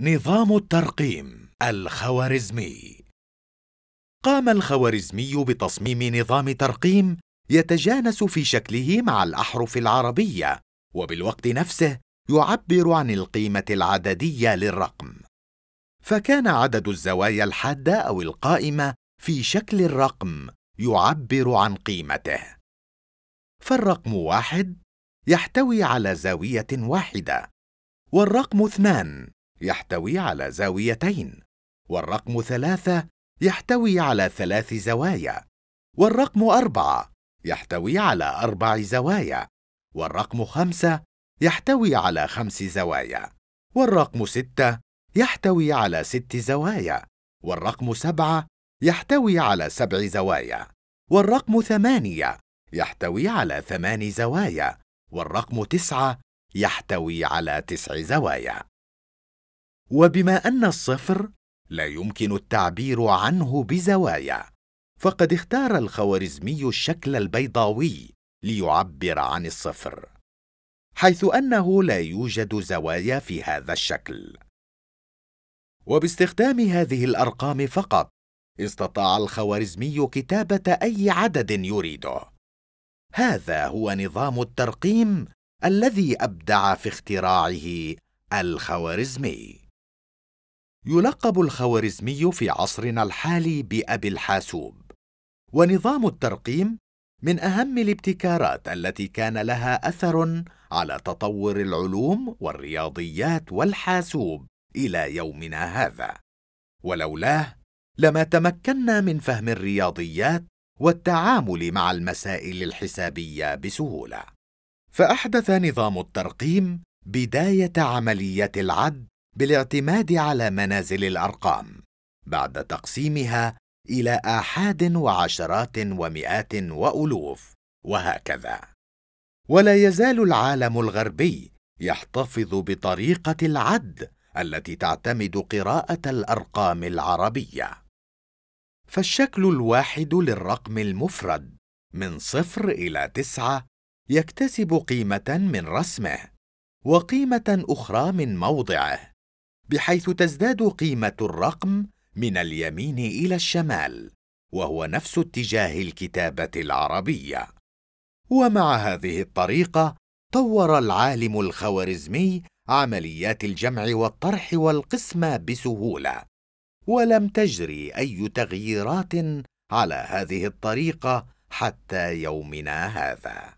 نظام الترقيم الخوارزمي قام الخوارزمي بتصميم نظام ترقيم يتجانس في شكله مع الأحرف العربية وبالوقت نفسه يعبر عن القيمة العددية للرقم فكان عدد الزوايا الحادة أو القائمة في شكل الرقم يعبر عن قيمته فالرقم واحد يحتوي على زاوية واحدة والرقم اثنان يحتوي على زاويتين والرقم ثلاثة يحتوي على ثلاث زوايا والرقم أربعة يحتوي على أربع زوايا والرقم خمسة يحتوي على خمس زوايا والرقم ستة يحتوي على ست زوايا والرقم سبعة يحتوي على سبع زوايا والرقم ثمانية يحتوي على ثمان زوايا والرقم تسعة يحتوي على تسع زوايا وبما أن الصفر لا يمكن التعبير عنه بزوايا فقد اختار الخوارزمي الشكل البيضاوي ليعبر عن الصفر حيث أنه لا يوجد زوايا في هذا الشكل وباستخدام هذه الأرقام فقط استطاع الخوارزمي كتابة أي عدد يريده هذا هو نظام الترقيم الذي أبدع في اختراعه الخوارزمي يلقب الخوارزمي في عصرنا الحالي بأبي الحاسوب ونظام الترقيم من أهم الابتكارات التي كان لها أثر على تطور العلوم والرياضيات والحاسوب إلى يومنا هذا ولولاه لما تمكنا من فهم الرياضيات والتعامل مع المسائل الحسابية بسهولة فأحدث نظام الترقيم بداية عملية العد بالاعتماد على منازل الأرقام بعد تقسيمها إلى آحاد وعشرات ومئات وألوف وهكذا ولا يزال العالم الغربي يحتفظ بطريقة العد التي تعتمد قراءة الأرقام العربية فالشكل الواحد للرقم المفرد من صفر إلى تسعة يكتسب قيمة من رسمه وقيمة أخرى من موضعه بحيث تزداد قيمة الرقم من اليمين إلى الشمال، وهو نفس اتجاه الكتابة العربية. ومع هذه الطريقة، طور العالم الخوارزمي عمليات الجمع والطرح والقسمة بسهولة، ولم تجري أي تغييرات على هذه الطريقة حتى يومنا هذا.